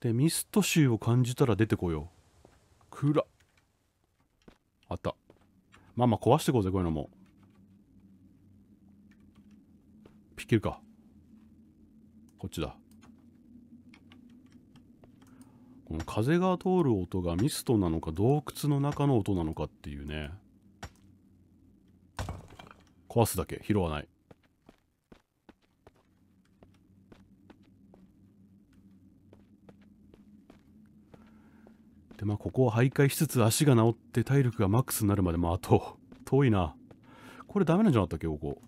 でミスト臭を感じたら出てこよう暗あったまあまあ壊してこうぜこういうのもピッキルかこっちだこの風が通る音がミストなのか洞窟の中の音なのかっていうね壊すだけ拾わないまあ、ここを徘徊しつつ足が治って体力がマックスになるまで、まあ、あと、遠いな。これダメなんじゃなかったっけ、ここ。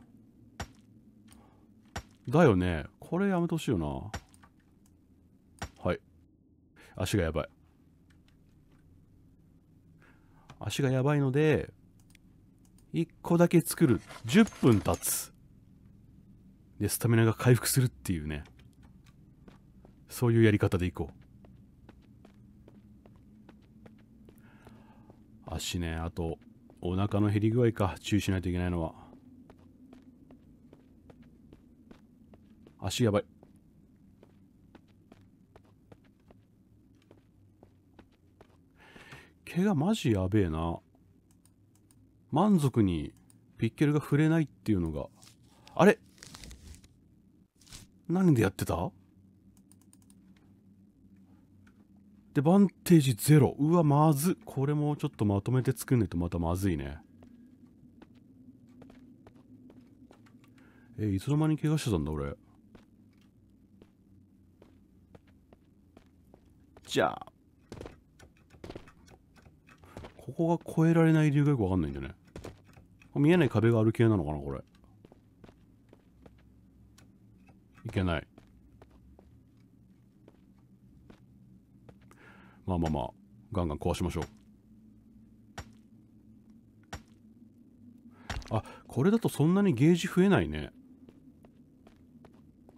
だよね。これやめてほしいよな。はい。足がやばい。足がやばいので、1個だけ作る。10分経つ。で、スタミナが回復するっていうね。そういうやり方でいこう。足ねあとお腹の減り具合か注意しないといけないのは足やばい怪我マジやべえな満足にピッケルが触れないっていうのがあれ何でやってたで、バンテージゼロ。うわ、まずこれもちょっとまとめて作んないとまたまずいね。えいつの間に怪我してたんだ、俺。じゃあ。ここが越えられない理由がよくわかんないんだよね。見えない壁がある系なのかな、これ。いけない。まあまあまあ、ガンガン壊しましょう。あ、これだとそんなにゲージ増えないね。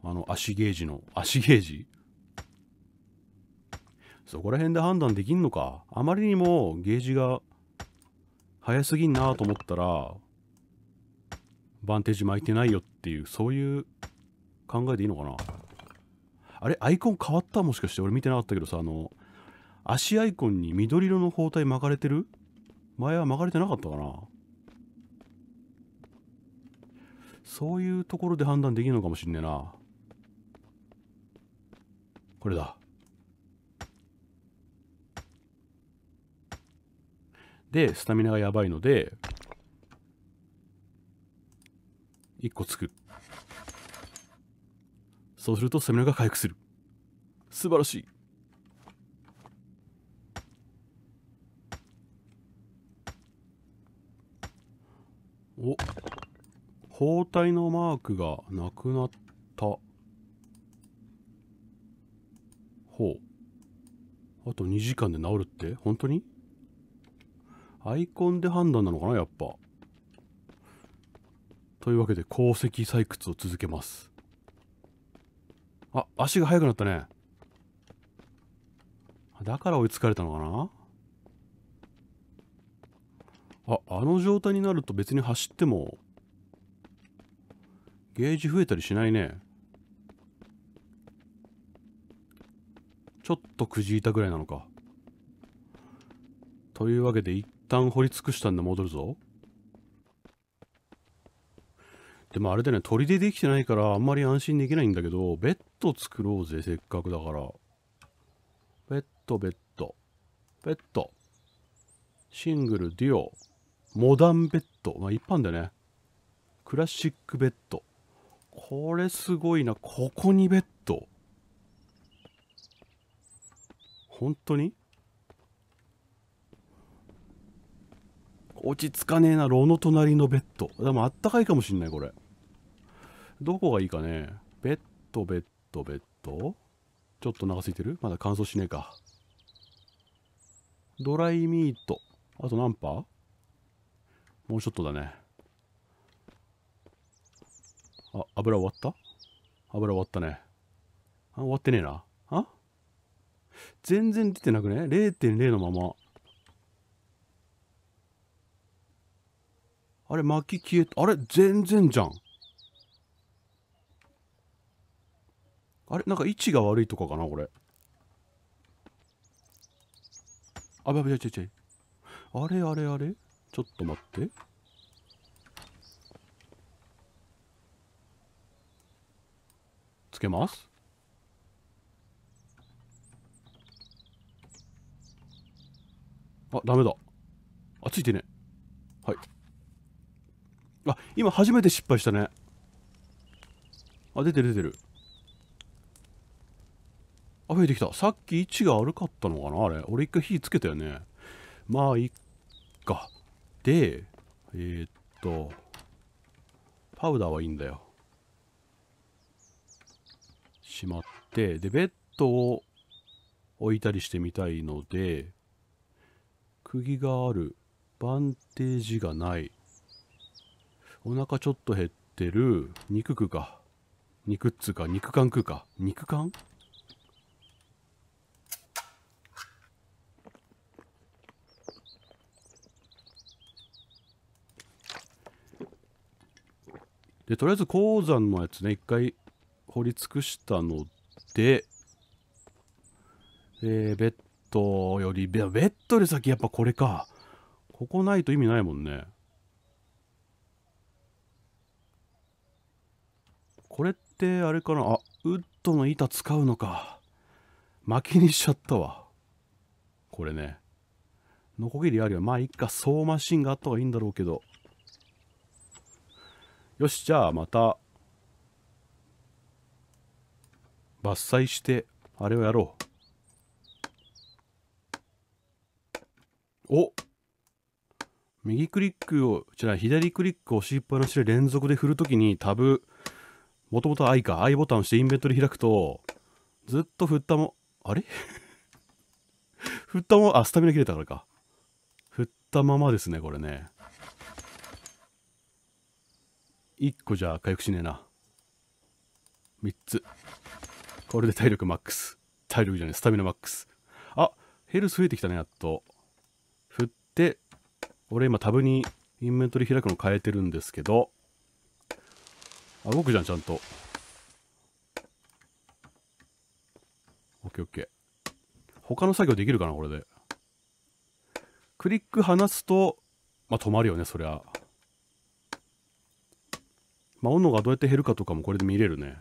あの、足ゲージの、足ゲージそこら辺で判断できんのか。あまりにもゲージが早すぎんなと思ったら、バンテージ巻いてないよっていう、そういう考えでいいのかな。あれアイコン変わったもしかして俺見てなかったけどさ、あの、足アイコンに緑色の包帯巻かれてる前は巻かれてなかったかなそういうところで判断できるのかもしんねえなこれだでスタミナがやばいので1個作るそうするとスタミナが回復する素晴らしいお包帯のマークがなくなったほうあと2時間で治るって本当にアイコンで判断なのかなやっぱというわけで鉱石採掘を続けますあ足が速くなったねだから追いつかれたのかなああの状態になると別に走ってもゲージ増えたりしないねちょっとくじいたぐらいなのかというわけで一旦掘り尽くしたんで戻るぞでもあれだよね砦できてないからあんまり安心できないんだけどベッド作ろうぜせっかくだからベッドベッドベッドシングルデュオモダンベッド。まあ一般でね。クラシックベッド。これすごいな。ここにベッド。本当に落ち着かねえな。炉の隣のベッド。でもあったかいかもしんない、これ。どこがいいかね。ベッド、ベッド、ベッド。ちょっと長すぎてるまだ乾燥しねえか。ドライミート。あと何パーもうちょっとだね。あ、油終わった油終わったね。あ、終わってねえな。あ全然出てなくね ?0.0 のまま。あれ、薪消えた。あれ、全然じゃん。あれ、なんか位置が悪いとかかなこれ。あ、ばば、ちょいい。あれあれあれちょっと待ってつけますあダメだあついてねはいあ今初めて失敗したねあ出てる出てるあ増えてきたさっき位置が悪かったのかなあれ俺一回火つけたよねまあいっかで、えー、っと、パウダーはいいんだよ。しまって、で、ベッドを置いたりしてみたいので、釘がある。バンテージがない。お腹ちょっと減ってる。肉食うか。肉っつうか、肉感食うか。肉感で、とりあえず鉱山のやつね、一回掘り尽くしたので、えー、ベッドより、ベッドより先やっぱこれか。ここないと意味ないもんね。これってあれかなあ、ウッドの板使うのか。巻きにしちゃったわ。これね。ノコギリあるよ。まあ、いっか、そうマシンがあった方がいいんだろうけど。よしじゃあまた伐採してあれをやろうお右クリックをじゃあ左クリックを押しっぱなしで連続で振るときにタブもともと I か I ボタンを押してインベントリ開くとずっと振ったもあれ 振ったもあスタミナ切れたからか振ったままですねこれね1個じゃ回復しねえな3つこれで体力マックス体力じゃないスタミナマックスあヘルス増えてきたねやっと振って俺今タブにインベントリ開くの変えてるんですけどあ動くじゃんちゃんとオッケーオッケー他の作業できるかなこれでクリック離すとまあ止まるよねそりゃまあ、斧がどうやって減るかとかもこれで見れるね。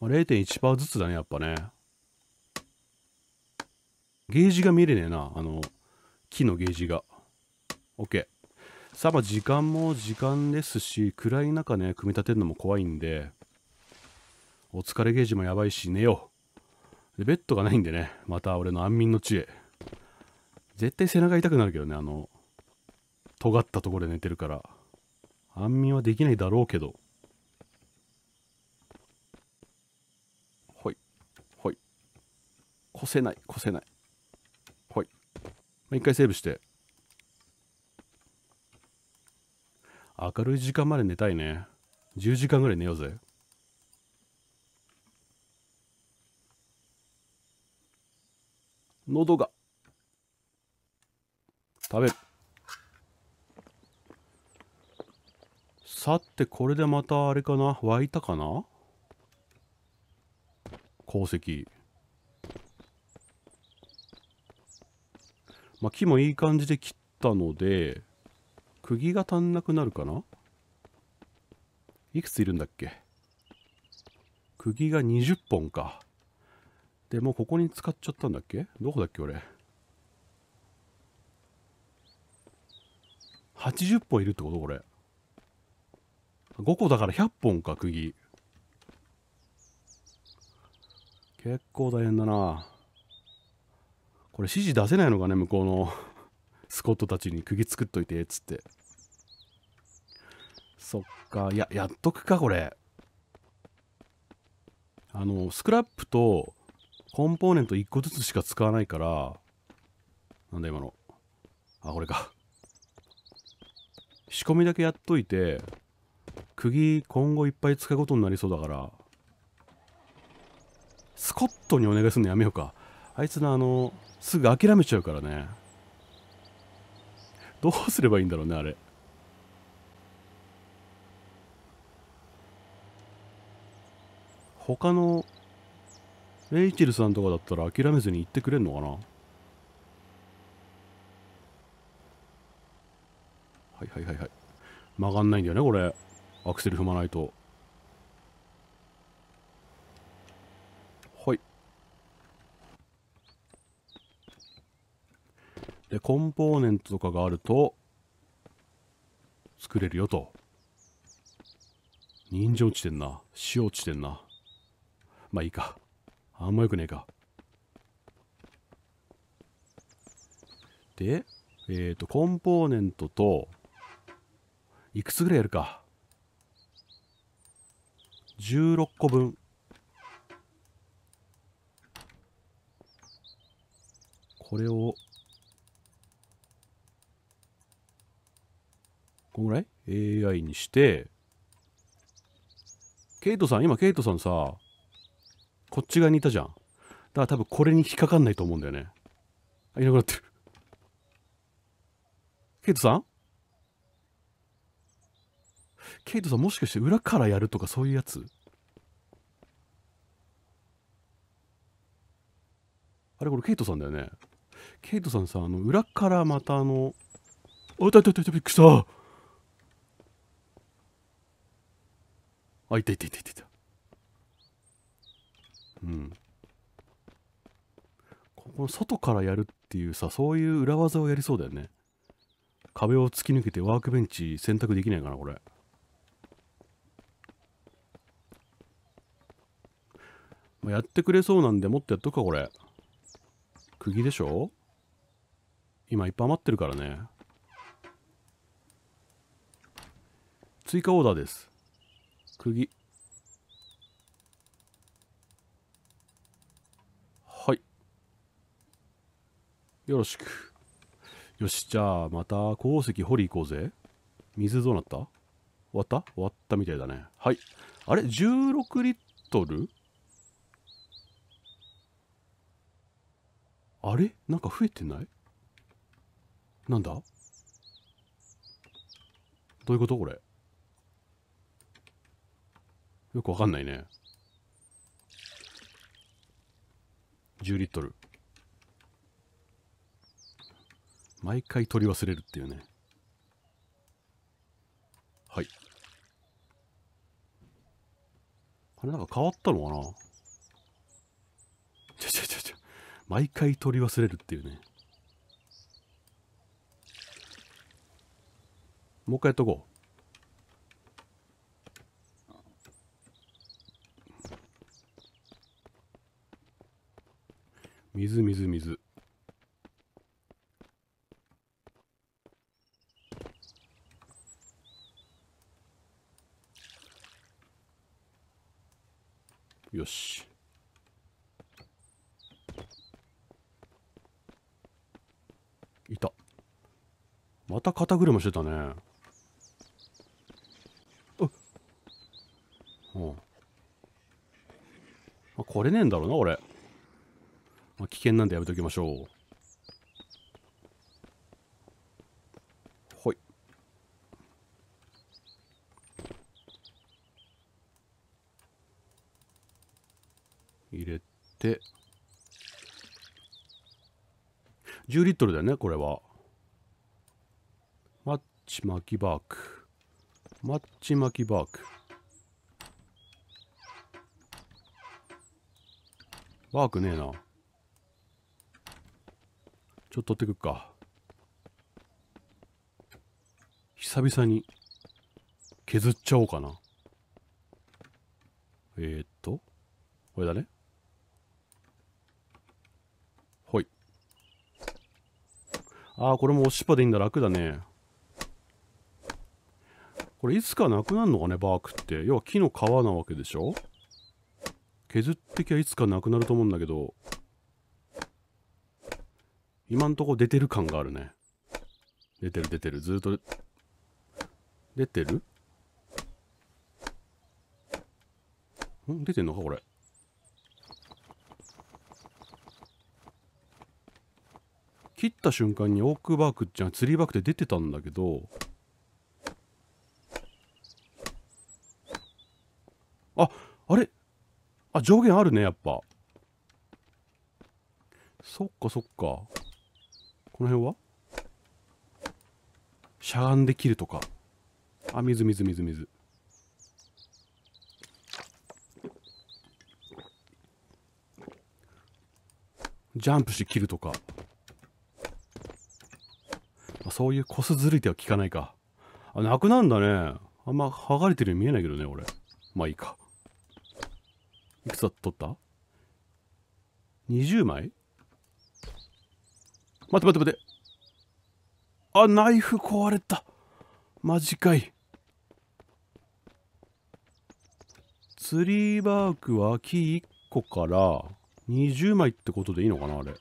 まあ、0.1%ずつだね、やっぱね。ゲージが見れねえな。あの、木のゲージが。OK。さあ、まあ、時間も時間ですし、暗い中ね、組み立てるのも怖いんで、お疲れゲージもやばいし、寝よう。で、ベッドがないんでね、また俺の安眠の知恵。絶対背中痛くなるけどね、あの、尖ったところで寝てるから、安眠はできないだろうけど。ほい。ほい。こせない、こせない。ほい。まあ、一回セーブして。明るい時間まで寝たいね。10時間ぐらい寝ようぜ。喉が。食べる。さてこれでまたあれかな湧いたかな鉱石まあ木もいい感じで切ったので釘が足んなくなるかないくついるんだっけ釘が20本かでもうここに使っちゃったんだっけどこだっけ俺80本いるってことこれ5個だから100本か、釘。結構大変だな。これ指示出せないのかね、向こうの スコットたちに釘作っといて、つって。そっか。いや、やっとくか、これ。あの、スクラップとコンポーネント1個ずつしか使わないから、なんだ今の。あ、これか。仕込みだけやっといて、釘今後いっぱい使うことになりそうだからスコットにお願いするのやめようかあいつのあのすぐ諦めちゃうからねどうすればいいんだろうねあれ他のレイチェルさんとかだったら諦めずに行ってくれんのかなはいはいはいはい曲がんないんだよねこれアクセル踏まないとはいでコンポーネントとかがあると作れるよと人参落ちてんな塩落ちてんなまあいいかあんまよくねえかでえっ、ー、とコンポーネントといくつぐらいやるか16個分これをこんぐらい ?AI にしてケイトさん今ケイトさんさこっち側にいたじゃんだから多分これに引っかかんないと思うんだよねあいなくなってるケイトさんケイトさんもしかして裏からやるとかそういうやつあれこれケイトさんだよねケイトさんさあの裏からまたあのあいたいたいたびっくりしたあいたいたいたいたうんこの外からやるっていうさそういう裏技をやりそうだよね壁を突き抜けてワークベンチ選択できないかなこれやってくれそうなんでもっとやっとくかこれ釘でしょ今いっぱい余ってるからね追加オーダーです釘はいよろしくよしじゃあまた鉱石掘り行こうぜ水どうなった終わった終わったみたいだねはいあれ16リットルあれなんか増えてないなんだどういうことこれ。よくわかんないね。10リットル。毎回取り忘れるっていうね。はい。あれなんか変わったのかなちょちょちょ毎回取り忘れるっていうねもう一回やっとこう水水水よしいたまた肩車してたねうっうんまあ、これねえんだろうな俺、まあ、危険なんでやめときましょうほい入れて10リットルだよねこれはマッチ巻きバークマッチ巻きバークバークねえなちょっと取ってくっか久々に削っちゃおうかなえー、っとこれだねああ、これもおしっぱでいいんだ。楽だね。これいつかなくなるのかね、バークって。要は木の皮なわけでしょ削ってきゃいつかなくなると思うんだけど、今んとこ出てる感があるね。出てる出てる。ずっと、出てるん出てんのかこれ。切った瞬間にオークバークじゃんツリーバークって出てたんだけどああれあ上限あるねやっぱそっかそっかこの辺はしゃがんで切るとかあ水水水水ジャンプして切るとかそういうこすずり手は効かないか。あ、なくなんだね。あんま剥がれてるように見えないけどね、俺。まあいいか。いくつだ取った ?20 枚待って待って待って。あ、ナイフ壊れた。マジかい。ツリーバークは木1個から20枚ってことでいいのかなあれ。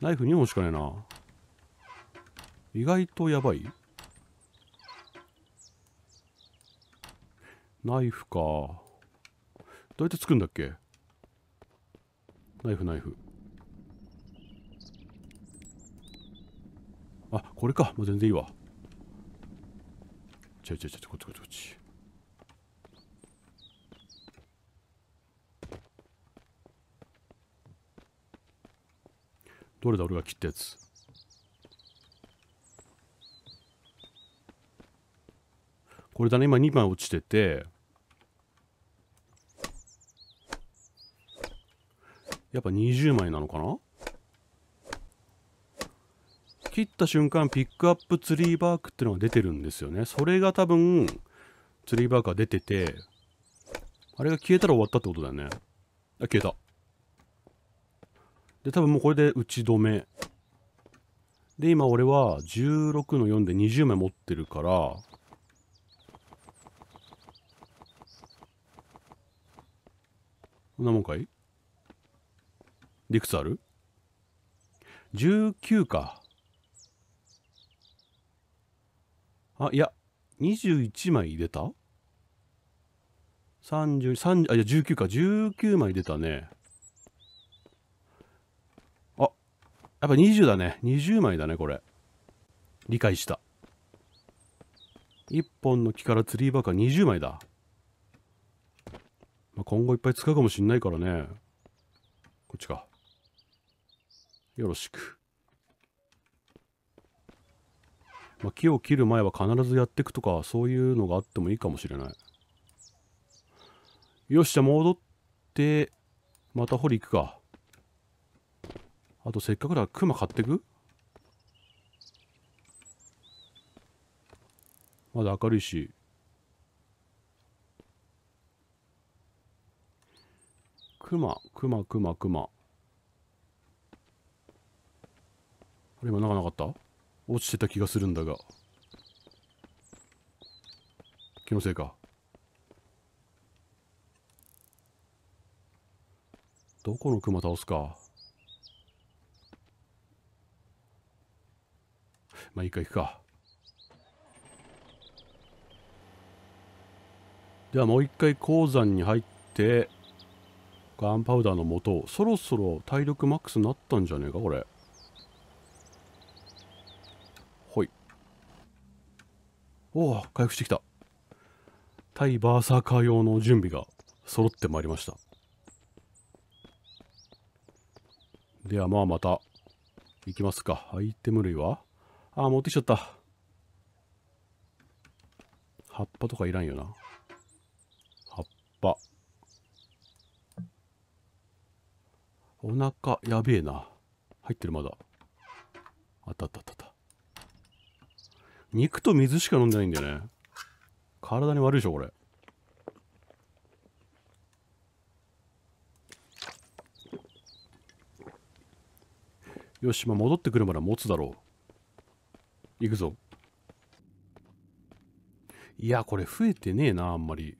ナイフ2本しかねえな。意外とやばいナイフか。どうやってつくんだっけナイフナイフ。あ、これか。もう全然いいわ。ちょいちょいちょい、こっちこっちこっち。どれだ俺が切ったやつこれだね今2枚落ちててやっぱ20枚なのかな切った瞬間ピックアップツリーバークっていうのが出てるんですよねそれが多分ツリーバークが出ててあれが消えたら終わったってことだよねあ消えたで多分もうこれで打ち止めで今俺は16の4で20枚持ってるからこんなもんかいでいくつある ?19 かあいや21枚出た ?30 30あいや19か19枚出たねやっぱ20だね。20枚だね、これ。理解した。1本の木から釣りバカ20枚だ。まあ、今後いっぱい使うかもしんないからね。こっちか。よろしく。まあ、木を切る前は必ずやっていくとか、そういうのがあってもいいかもしれない。よし、じゃあ戻って、また掘り行くか。あとせっかくだクマ買ってくまだ明るいしクマクマクマクマあれ今なかなかった落ちてた気がするんだが気のせいかどこのクマ倒すかまあいいか行くかではもう一回鉱山に入ってガンパウダーの元をそろそろ体力マックスになったんじゃねえかこれほいおお回復してきた対バーサーカー用の準備が揃ってまいりましたではまあまたいきますかアイテム類はあ、持ってきちゃった。葉っぱとかいらんよな。葉っぱ。お腹、やべえな。入ってるまだ。あったあったあった肉と水しか飲んでないんだよね。体に悪いでしょ、これ。よし、まあ、戻ってくるまで持つだろう。行くぞ。いや、これ増えてねえな、あんまり。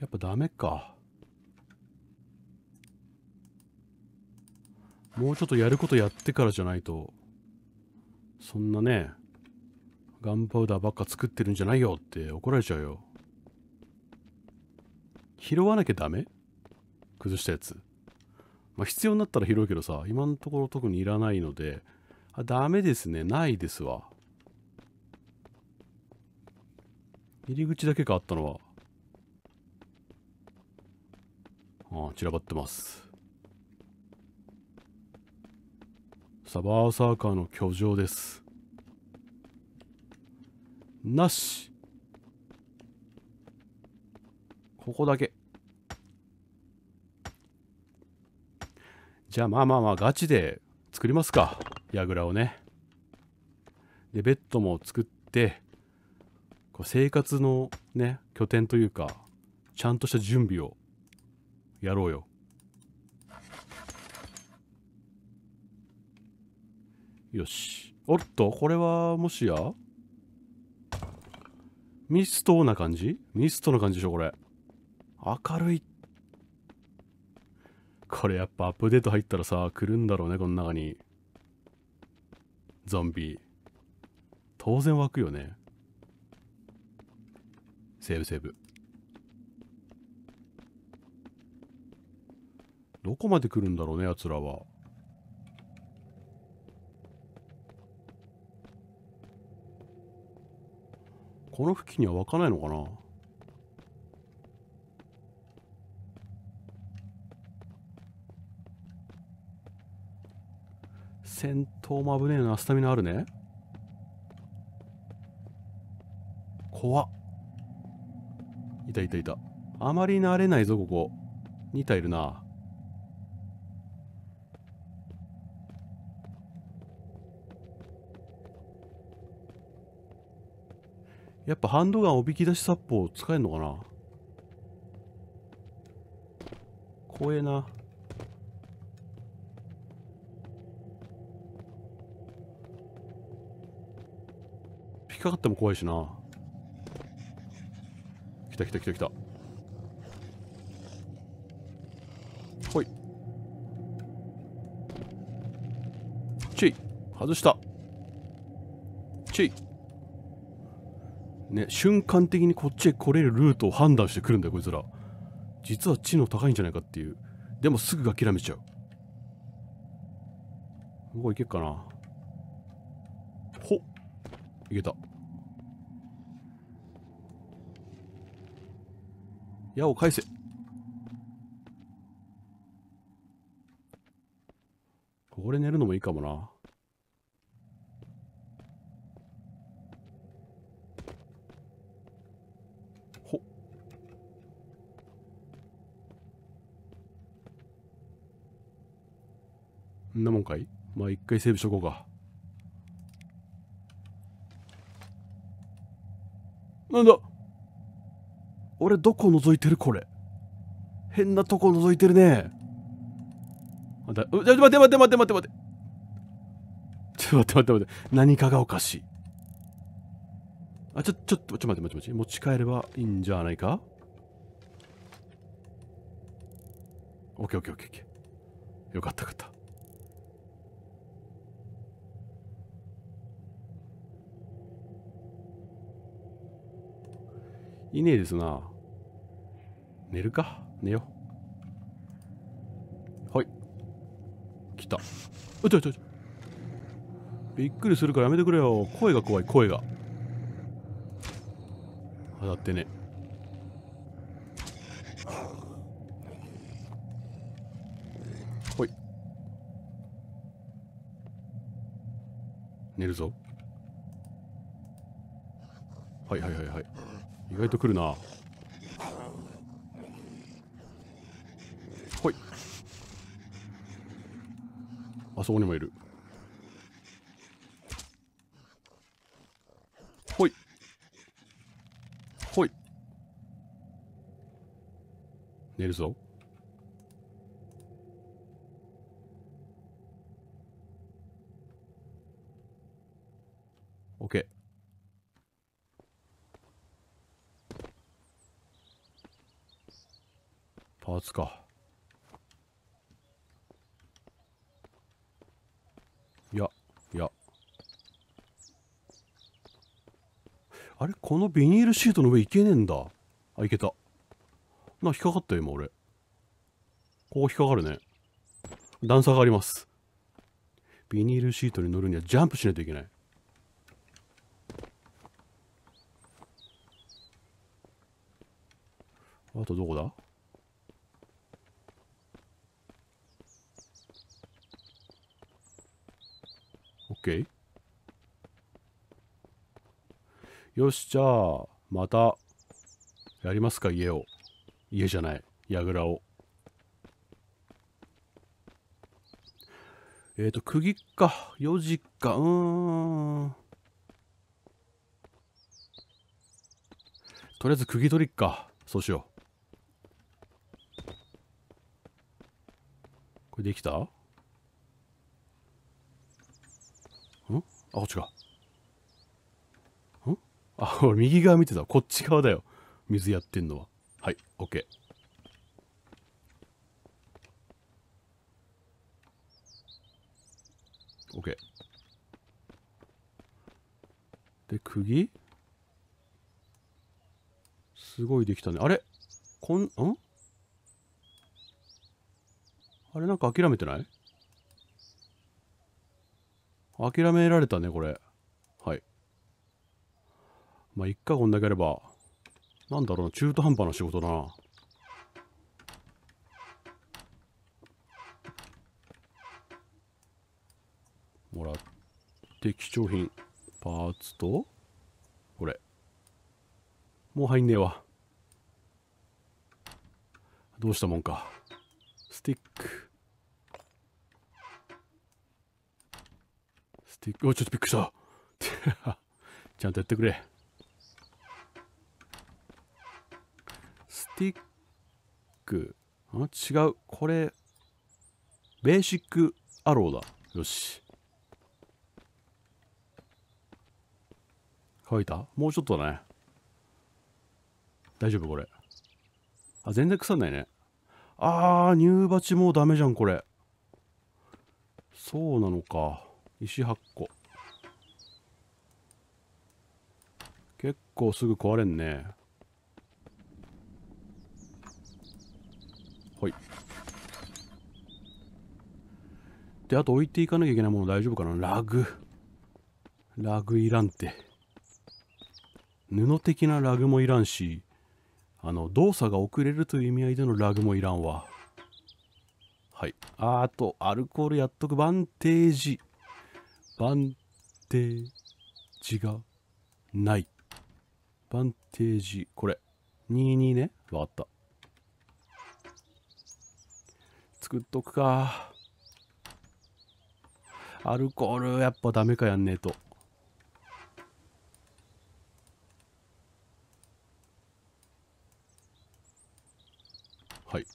やっぱダメか。もうちょっとやることやってからじゃないと、そんなね、ガンパウダーばっか作ってるんじゃないよって怒られちゃうよ。拾わなきゃダメ崩したやつ。まあ必要になったら拾うけどさ、今のところ特にいらないので、あ、ダメですね。ないですわ。入り口だけかあったのは。ああ、散らばってます。サバーサーカーの居城です。なしここだけ。じゃあまあまあまあガチで作りますか。櫓をねでベッドも作ってこう生活のね拠点というかちゃんとした準備をやろうよよしおっとこれはもしやミストな感じミストな感じでしょこれ明るいこれやっぱアップデート入ったらさ来るんだろうねこの中にゾンビ当然湧くよねセーブセーブどこまで来るんだろうねやつらはこの付近には湧かないのかな戦闘も危ねえなスタミナあるね怖っいたいたいたあまり慣れないぞここ2体いるなやっぱハンドガンおびき出し殺法使えんのかな怖えなかかっても怖いしな来た来た来た来たほいチイ外したチイね瞬間的にこっちへ来れるルートを判断してくるんだよこいつら実は知能高いんじゃないかっていうでもすぐ諦めちゃうここ行けっかなほっいけた矢を返せここで寝るのもいいかもなほっんなもんかいまあ一回セーブしとこうかなんだ俺どこ覗いてるこれ変なとこ覗いてるねだ待って待って待って待って待って待ってちょっと待って待って待って何かがおかしいあちょちょっとちょ待って待って待って持ち帰ればいいんじゃないかオッケーオッケーオッケーオッケーよかったよかったいねえですな寝るか寝ようはい来たうちょちょちょびっくりするからやめてくれよ声が怖い声が当たってねほい寝るぞはいはいはいはい意外と来るなそこにもいるほいほい寝るぞあれこのビニールシートの上いけねえんだあいけたな引っかかったよ今俺ここ引っかかるね段差がありますビニールシートに乗るにはジャンプしないといけないあとどこだオッケーよし、じゃあ、また、やりますか、家を。家じゃない、櫓を。えっ、ー、と、釘か、4時か、うーん。とりあえず釘取りか。そうしよう。これできたんあ、こっちか。あ、俺右側見てた。こっち側だよ。水やってんのは。はい、OK。OK。で、釘すごいできたね。あれこん、んあれなんか諦めてない諦められたね、これ。まあ、一か、こんだけあれば、なんだろうな、中途半端な仕事だな。もらって、貴重品。パーツと、これ。もう入んねえわ。どうしたもんか。スティック。スティック、おちょっとびっくりした。ちゃんとやってくれ。ティック。あ、違う。これ、ベーシックアローだ。よし。乾いたもうちょっとだね。大丈夫これ。あ、全然腐んないね。あー、乳鉢もうダメじゃん、これ。そうなのか。石8個。結構すぐ壊れんね。はいであと置いていかなきゃいけないもの大丈夫かなラグラグいらんって布的なラグもいらんしあの動作が遅れるという意味合いでのラグもいらんわはいああとアルコールやっとくバンテージバンテージがないバンテージこれ22ねわかった作っとくかアルコールやっぱダメかやんねえとはい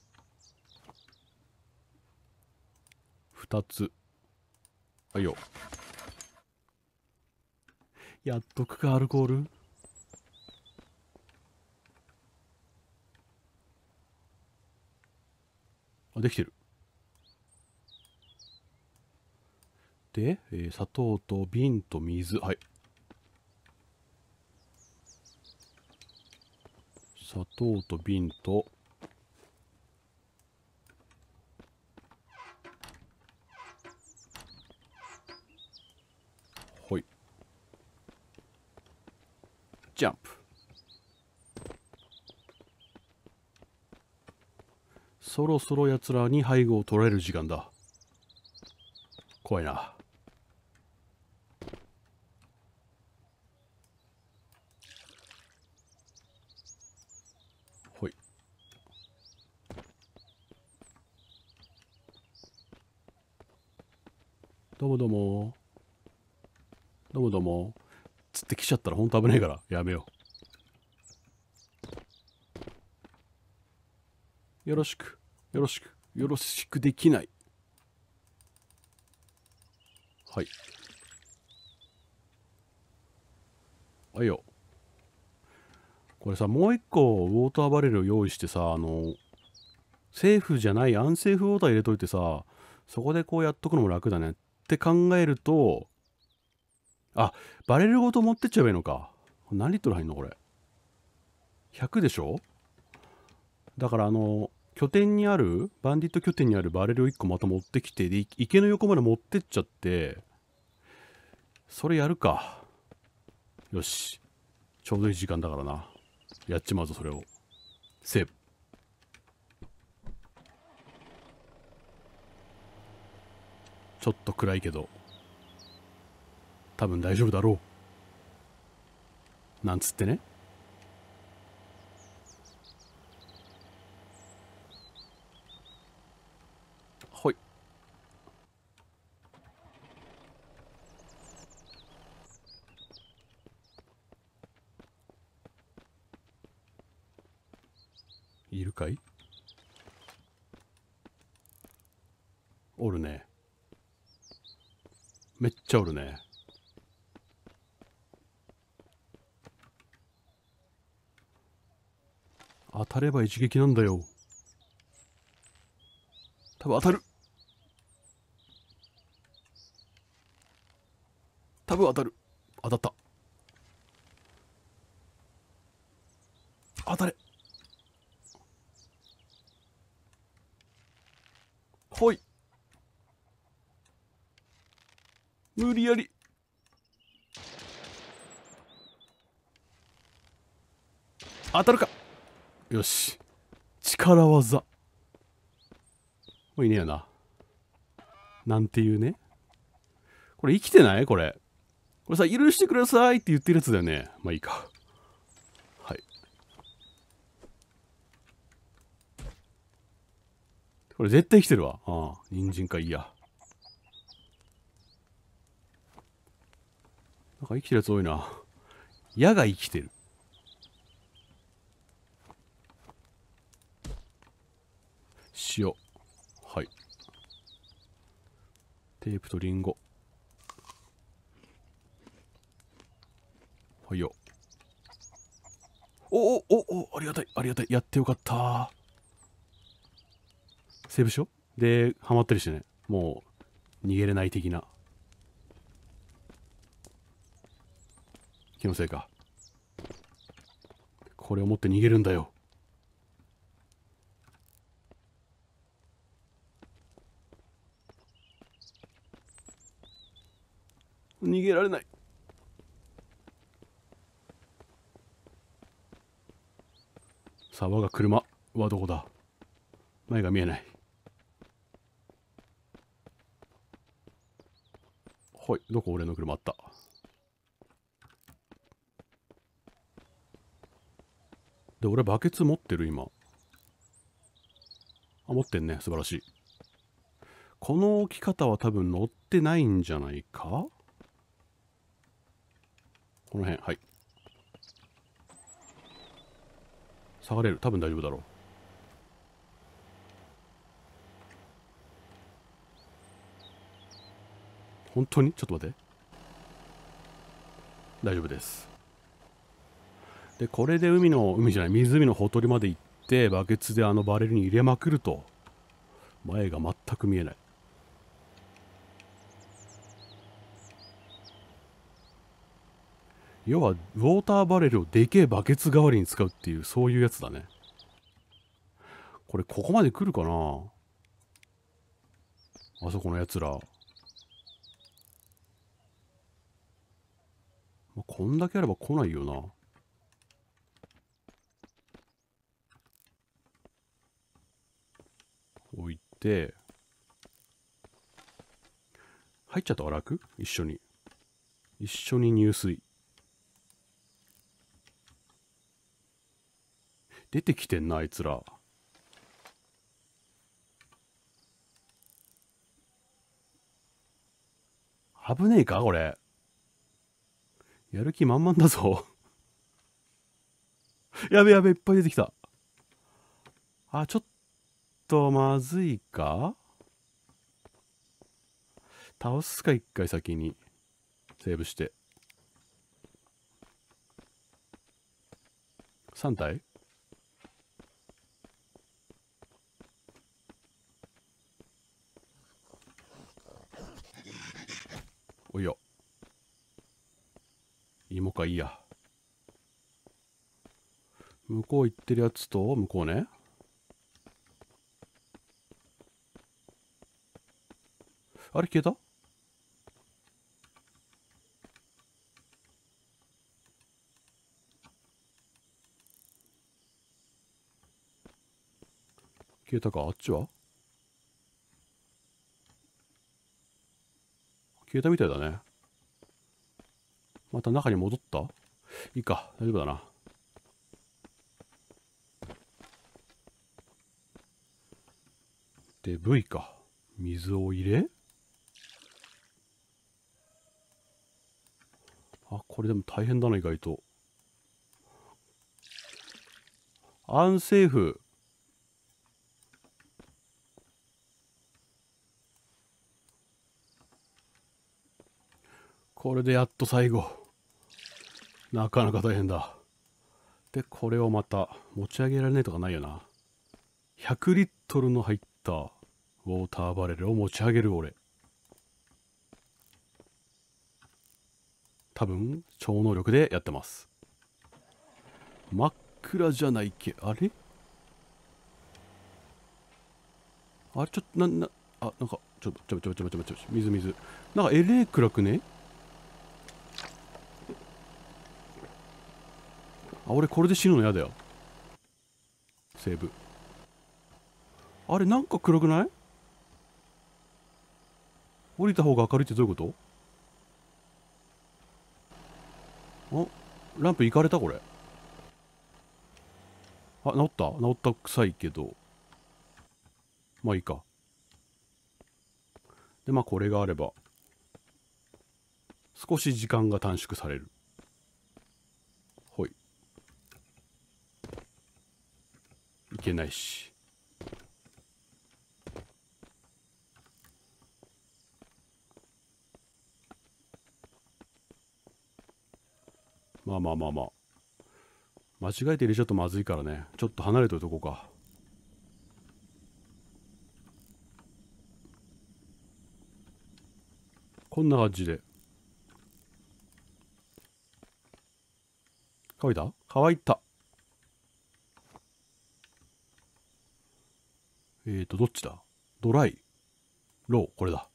2つはいよやっとくかアルコールあできてるで、えー、砂糖と瓶と水はい砂糖と瓶とほいジャンプそろそろやつらに背後を取られる時間だ怖いなどうもどうも。どうもどうも。つってきちゃったらほんと危ねえから、やめよう。よろしく、よろしく、よろしくできない。はい。はいよ。これさ、もう一個ウォーターバレルを用意してさ、あの、セーフじゃないアンセーフウォーター入れといてさ、そこでこうやっとくのも楽だね。って考えるとあバレルごと持ってっちゃえばいいのか何リットル入んのこれ100でしょだからあの拠点にあるバンディット拠点にあるバレルを1個また持ってきてで池の横まで持ってっちゃってそれやるかよしちょうどいい時間だからなやっちまうぞそれをセーブちょっと暗いけど多分大丈夫だろうなんつってねほいいるかいおるねめっちゃおるね。当たれば一撃なんだよ。多分当たる。多分当たる。当たった。当たれ。ほい。無理やり当たるかよし力技もういねえよななんていうねこれ生きてないこれこれさ許してくださいって言ってるやつだよねまあいいかはいこれ絶対生きてるわああ人参かいいやなんか生きてるやつ多いな。矢が生きてる。塩。はい。テープとリンゴ。はいよ。おおおおありがたいありがたいやってよかったセーブしようでハマったりしてねもう逃げれない的な気のせいかこれを持って逃げるんだよ逃げられないさあ我が車はどこだ前が見えないはいどこ俺の車あったで、俺バケツ持ってる今。あ、持ってんね。素晴らしい。この置き方は多分乗ってないんじゃないかこの辺、はい。下がれる。多分大丈夫だろう。本当にちょっと待って。大丈夫です。でこれで海の海じゃない湖のほとりまで行ってバケツであのバレルに入れまくると前が全く見えない要はウォーターバレルをでけえバケツ代わりに使うっていうそういうやつだねこれここまで来るかなあそこのやつらこんだけあれば来ないよな置いて、入っちゃったら楽一緒に。一緒に入水。出てきてんな、あいつら。危ねえかこれ。やる気満々だぞやべやべ、いっぱい出てきた。あ、ちょっととまずいか倒すか一回先にセーブして3体おいよ芋かいいや向こう行ってるやつと向こうねあれ消えた消えたかあっちは消えたみたいだねまた中に戻ったいいか大丈夫だなで V か水を入れこれでも大変だな意外とアンセーフこれでやっと最後なかなか大変だでこれをまた持ち上げられないとかないよな100リットルの入ったウォーターバレルを持ち上げる俺多分超能力でやってます真っ暗じゃないけあれあれちょっとななあなんかちょちょちょちょちょちょ水水なんかえれい暗くねあ俺これで死ぬの嫌だよセーブあれなんか暗くない降りた方が明るいってどういうことおランプいかれたこれあ治った治った臭いけどまあいいかでまあこれがあれば少し時間が短縮されるほいいけないしまあまあまあまあ。間違えて入れちゃうとまずいからね。ちょっと離れておいとこうか。こんな感じで。乾いた乾いた。えっ、ー、と、どっちだドライ。ロー、これだ。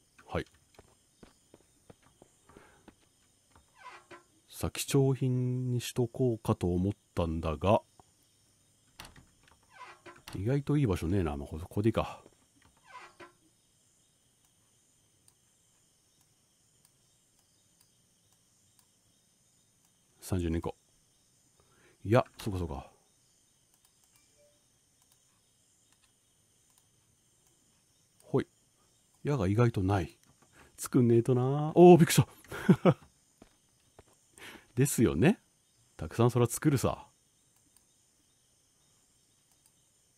貴重品にしとこうかと思ったんだが、意外といい場所ねえな。まあ、ここでいいか。32個。いや、そうかそうか。ほい。矢が意外とない。くんねえとなー。おお、びっくりした。ですよねたくさんそら作るさ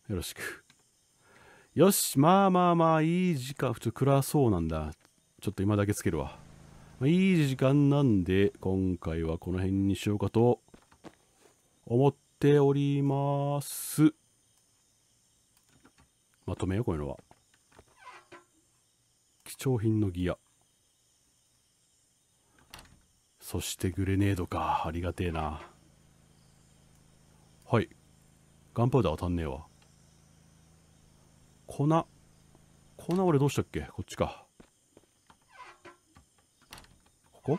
よろしくよしまあまあまあいい時間ちょっと暗そうなんだちょっと今だけつけるわ、いい時間なんで今回はこの辺にしようかと思っておりますまとめようこういうのは貴重品のギアそしてグレネードかありがてえなはいガンパウダー当たんねえわ粉粉俺どうしたっけこっちかここ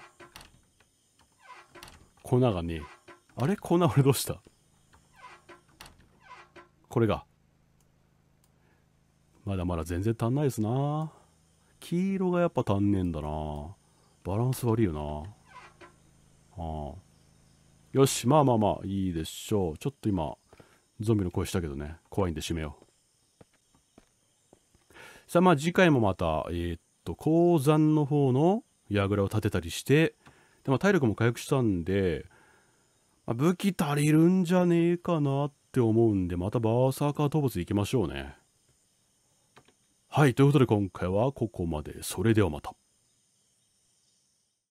粉がねえあれ粉俺どうしたこれがまだまだ全然足んないですな黄色がやっぱ足んねえんだなバランス悪いよなあよし、まあまあまあ、いいでしょう。ちょっと今、ゾンビの声したけどね、怖いんで閉めよう。さあ、まあ次回もまた、えー、っと、鉱山の方の倉を立てたりして、でも体力も回復したんで、まあ、武器足りるんじゃねえかなって思うんで、またバーサーカー討伐行きましょうね。はい、ということで今回はここまで。それではまた。